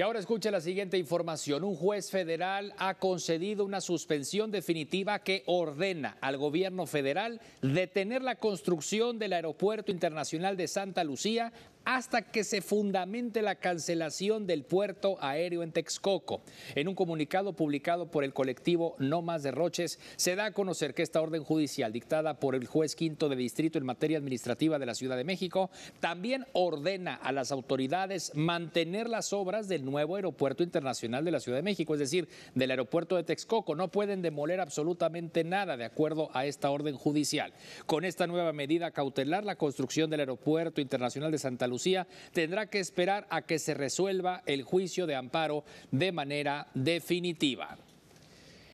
Y ahora escuche la siguiente información. Un juez federal ha concedido una suspensión definitiva que ordena al gobierno federal detener la construcción del Aeropuerto Internacional de Santa Lucía hasta que se fundamente la cancelación del puerto aéreo en Texcoco. En un comunicado publicado por el colectivo No Más Derroches, se da a conocer que esta orden judicial dictada por el juez quinto de distrito en materia administrativa de la Ciudad de México también ordena a las autoridades mantener las obras del nuevo aeropuerto internacional de la Ciudad de México, es decir, del aeropuerto de Texcoco. No pueden demoler absolutamente nada de acuerdo a esta orden judicial. Con esta nueva medida cautelar, la construcción del aeropuerto internacional de Santa Lucía tendrá que esperar a que se resuelva el juicio de amparo de manera definitiva.